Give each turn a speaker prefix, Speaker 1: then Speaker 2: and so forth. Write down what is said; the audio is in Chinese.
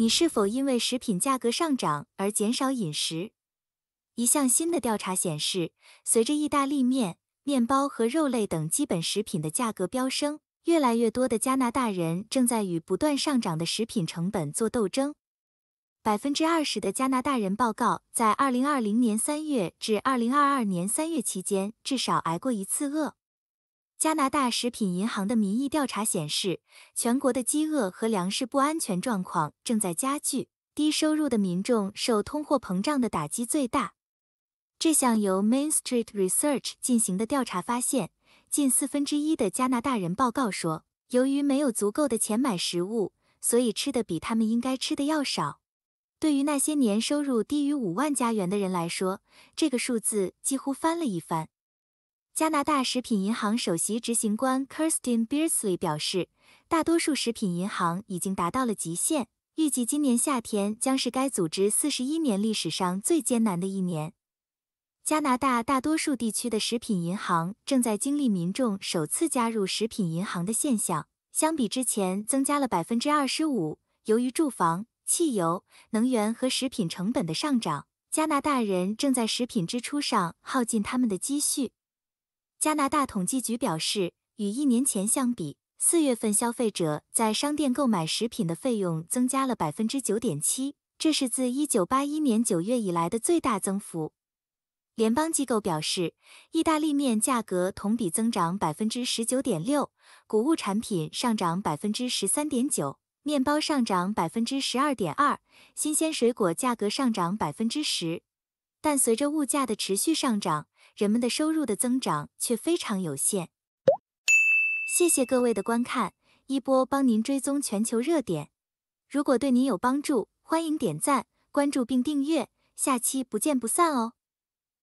Speaker 1: 你是否因为食品价格上涨而减少饮食？一项新的调查显示，随着意大利面、面包和肉类等基本食品的价格飙升，越来越多的加拿大人正在与不断上涨的食品成本作斗争。百分之二十的加拿大人报告，在二零二零年三月至二零二二年三月期间至少挨过一次饿。加拿大食品银行的民意调查显示，全国的饥饿和粮食不安全状况正在加剧，低收入的民众受通货膨胀的打击最大。这项由 Main Street Research 进行的调查发现，近四分之一的加拿大人报告说，由于没有足够的钱买食物，所以吃的比他们应该吃的要少。对于那些年收入低于五万加元的人来说，这个数字几乎翻了一番。加拿大食品银行首席执行官 Kirsten b e a r d s l e y 表示，大多数食品银行已经达到了极限，预计今年夏天将是该组织四十一年历史上最艰难的一年。加拿大大多数地区的食品银行正在经历民众首次加入食品银行的现象，相比之前增加了百分之二十五。由于住房、汽油、能源和食品成本的上涨，加拿大人正在食品支出上耗尽他们的积蓄。加拿大统计局表示，与一年前相比，四月份消费者在商店购买食品的费用增加了百分之九点七，这是自一九八一年九月以来的最大增幅。联邦机构表示，意大利面价格同比增长百分之十九点六，谷物产品上涨百分之十三点九，面包上涨百分之十二点二，新鲜水果价格上涨百分之十。但随着物价的持续上涨，人们的收入的增长却非常有限。谢谢各位的观看，一波帮您追踪全球热点。如果对您有帮助，欢迎点赞、关注并订阅，下期不见不散哦。